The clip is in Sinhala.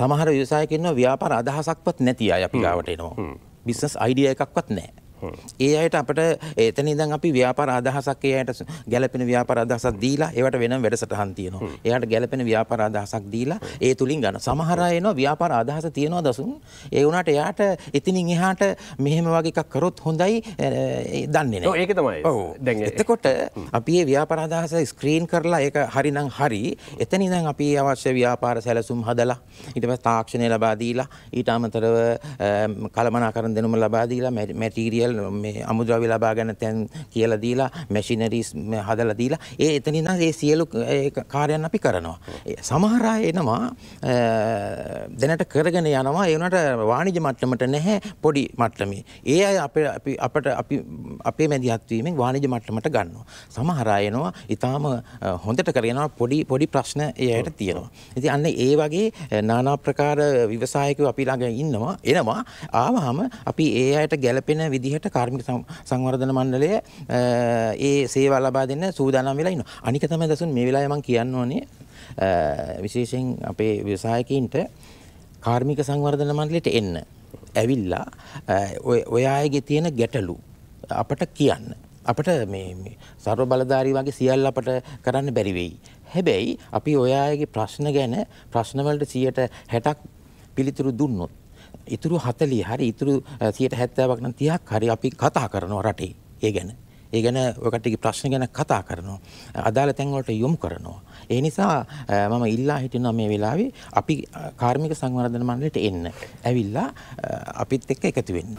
සමහර විසායකන්න ව්‍යාපාර අදහසක්වත් නැති අය අපිගාවට එනවා. බිස්නස් අයිඩිය එකක්වත් නෑ ඒ අයට අපට එතන ඉඳන් අපි ව්‍යාපාර අදහසක් ඒ අයට ගැළපෙන ව්‍යාපාර අදහසක් දීලා ඒවට වෙනම වැඩසටහන් තියෙනවා. එයාට ගැළපෙන ව්‍යාපාර අදහසක් දීලා ඒ තුලින් ගන්න. සමහර අය එනවා ව්‍යාපාර අදහස තියෙනවා දසුන්. ඒ වුණාට එයාට එතනින් එහාට මෙහෙම වගේ එකක් කරොත් හොඳයි දන්නේ නැහැ. ඒක තමයි. ඔව්. දැන් එතකොට අපි මේ ව්‍යාපාර අදහස ස්ක්‍රීන් කරලා ඒක හරිනම් හරි එතන ඉඳන් අපි අවශ්‍ය ව්‍යාපාර සැලසුම් හදලා ඊට පස්සේ තාක්ෂණය ලබා දීලා ඊට අමතරව කළමනාකරණ දෙනුම ලබා දීලා මැටීරියල් දේවල් මේ අමුද්‍රව්‍ය ලබා ගන්න තැන් කියලා දීලා මැෂිනරිස් හදලා දීලා ඒ එතන ඉඳන් ඒ සියලු කාර්යයන් අපි කරනවා. සමහර අය එනවා දැනට කරගෙන යනවා ඒ උනට වාණිජ මට්ටමට නැහැ පොඩි මට්ටමේ. ඒ අය අපේ අපි අපට අපි අපේ මැදිහත් වීමෙන් වාණිජ මට්ටමට ගන්නවා. සමහර අය එනවා ඊටාම හොඳට කරගෙන යනවා පොඩි පොඩි ප්‍රශ්න ඒ අයට තියෙනවා. ඉතින් අන්න ඒ වගේ নানা ප්‍රකාර විවසායකයෝ අපි ළඟ ඉන්නවා එනවා ආවහම අපි ඒ අයට ගැළපෙන විදිහට විදිහට කාර්මික සංවර්ධන මණ්ඩලය ඒ සේවා ලබා දෙන්න සූදානම් වෙලා ඉන්නවා. අනික තමයි දසුන් මේ වෙලාවේ මම කියන්න ඕනේ විශේෂයෙන් අපේ ව්‍යවසායකයින්ට කාර්මික සංවර්ධන මණ්ඩලයට එන්න. ඇවිල්ලා ඔය අයගේ තියෙන ගැටලු අපට කියන්න. අපට මේ සර්ව බලධාරී වගේ සියල්ල අපට කරන්න බැරි වෙයි. හැබැයි අපි ඔය අයගේ ප්‍රශ්න ගැන ප්‍රශ්න වලට 160ක් පිළිතුරු දුන්නොත් ඉතුරු 40 හරි ඉතුරු 170ක් නම් 30ක් හරි අපි කතා කරනවා රටේ. ඒ ගැන. ඒ ගැන ඔයකටගේ ප්‍රශ්න ගැන කතා කරනවා. අදාළ තැන්වලට යොමු කරනවා. ඒ නිසා මම ඉල්ලා හිටිනවා මේ වෙලාවේ අපි කාර්මික සංවර්ධන මණ්ඩලයට එන්න. ඇවිල්ලා අපිත් එක්ක එකතු වෙන්න.